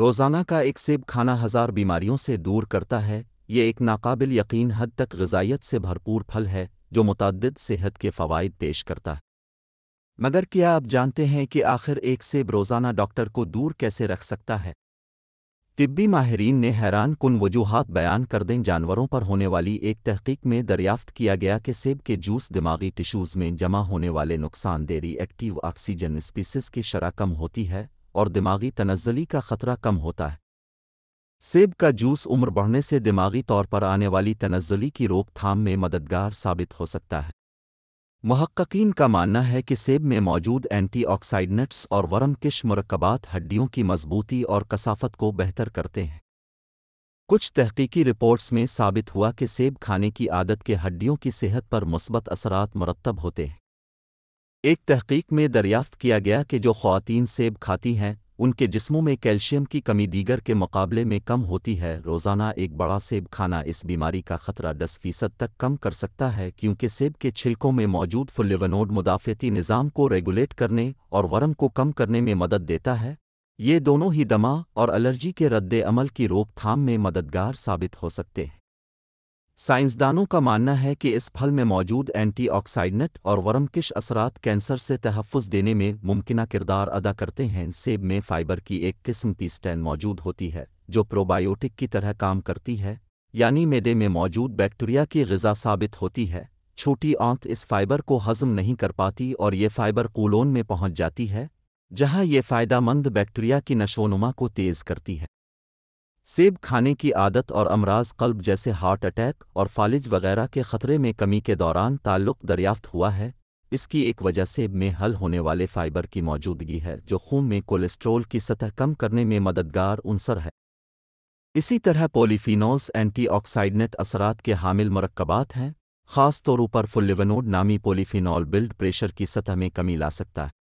रोज़ाना का एक सेब खाना हज़ार बीमारियों से दूर करता है ये एक नाकाबिल यकीन हद तक गज़ाइत से भरपूर फल है जो मुतद सेहत के फ़वाद पेश करता है मगर क्या आप जानते हैं कि आखिर एक सेब रोज़ाना डॉक्टर को दूर कैसे रख सकता है तिब्बी माहरीन ने हैरान कन वजूहत बयान कर दें जानवरों पर होने वाली एक तहकीक में दरियाफ्त किया गया कि सेब के जूस दिमागी टिश्यूज़ में जमा होने वाले नुकसानदेरी एक्टिव ऑक्सीजन स्पीसिस की शरह कम होती है और दिमागी तनजली का खतरा कम होता है सेब का जूस उम्र बढ़ने से दिमागी तौर पर आने वाली तनजली की रोकथाम में मददगार साबित हो सकता है महक्कीन का मानना है कि सेब में मौजूद एंटीऑक्सीडेंट्स और वरम किश मरकबात हड्डियों की मजबूती और कसाफत को बेहतर करते हैं कुछ तहकीकी रिपोर्ट्स में साबित हुआ कि सेब खाने की आदत के हड्डियों की सेहत पर मुस्बत असरात मरतब होते हैं एक तहकीक में दरियाफ्त किया गया कि जो ख़वातीन सेब खाती हैं उनके जिस्मों में कैल्शियम की कमी दीगर के मुकाबले में कम होती है रोज़ाना एक बड़ा सेब खाना इस बीमारी का खतरा दस फीसद तक कम कर सकता है क्योंकि सेब के छिलकों में मौजूद फुलवनोड मुदाफ़ती निज़ाम को रेगुलेट करने और वरम को कम करने में मदद देता है ये दोनों ही दमा और एलर्जी के रद्द अमल की रोकथाम में मददगार साबित हो सकते हैं साइंसदानों का मानना है कि इस फल में मौजूद एंटीऑक्सीडेंट और वरमकिश असरात कैंसर से तहफ़ देने में मुमकिन किरदार अदा करते हैं सेब में फाइबर की एक किस्म पीस्टैन मौजूद होती है जो प्रोबायोटिक की तरह काम करती है यानी मेदे में मौजूद बैक्टीरिया की गजा साबित होती है छोटी आंत इस फाइबर को हजम नहीं कर पाती और ये फाइबर कूलोन में पहुंच जाती है जहां ये फ़ायदा मंद बैक्टीरिया की नशोनुमा को तेज़ करती है सेब खाने की आदत और अमराज कल्ब जैसे हार्ट अटैक और फालिज वगैरह के खतरे में कमी के दौरान ताल्लुक दरियाफ्त हुआ है इसकी एक वजह सेब में हल होने वाले फाइबर की मौजूदगी है जो खून में कोलेस्ट्रोल की सतह कम करने में मददगार उनसर है इसी तरह पोलिफिनोस एंटीऑक्साइडनेट असरात के हामिल मरकबात हैं खास तौर पर फुल्लिवनोड नामी पोलीफिनॉल बिल्ड प्रेशर की सतह में कमी ला सकता है